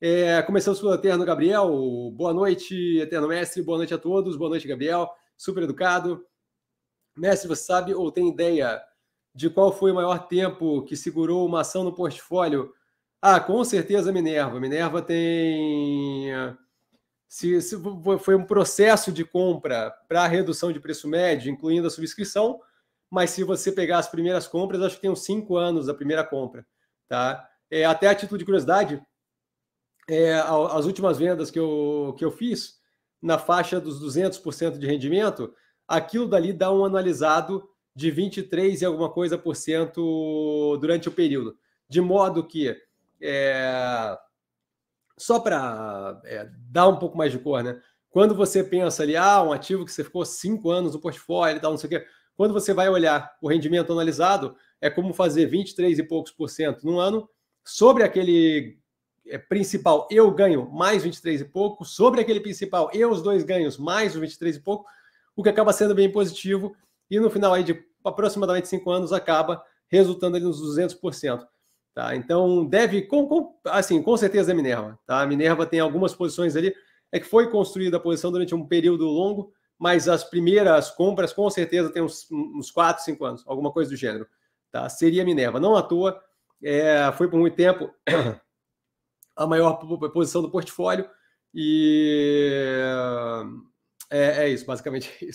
É, começamos pelo Eterno Gabriel. Boa noite, Eterno Mestre. Boa noite a todos. Boa noite, Gabriel. Super educado. Mestre, você sabe ou tem ideia de qual foi o maior tempo que segurou uma ação no portfólio? Ah, com certeza Minerva. Minerva tem. Se, se foi um processo de compra para redução de preço médio, incluindo a subscrição, mas se você pegar as primeiras compras, acho que tem uns cinco anos da primeira compra. Tá? É, até a título de curiosidade, é, as últimas vendas que eu, que eu fiz, na faixa dos 200% de rendimento, aquilo dali dá um analisado de 23 e alguma coisa por cento durante o período. De modo que, é, só para é, dar um pouco mais de cor, né? Quando você pensa ali, ah, um ativo que você ficou cinco anos no portfólio e tal, não sei o quê. Quando você vai olhar o rendimento analisado, é como fazer 23 e poucos por cento num ano sobre aquele é, principal eu ganho mais 23 e pouco, sobre aquele principal eu os dois ganhos mais 23 e pouco, o que acaba sendo bem positivo e no final aí de aproximadamente 5 anos acaba resultando ali nos 200%. Tá? Então deve, com, com, assim, com certeza é Minerva. Tá? A Minerva tem algumas posições ali, é que foi construída a posição durante um período longo, mas as primeiras compras com certeza tem uns, uns 4, 5 anos, alguma coisa do gênero. Tá? Seria Minerva. Não à toa, é, foi por muito tempo a maior posição do portfólio. E eh, é, é isso, basicamente é isso.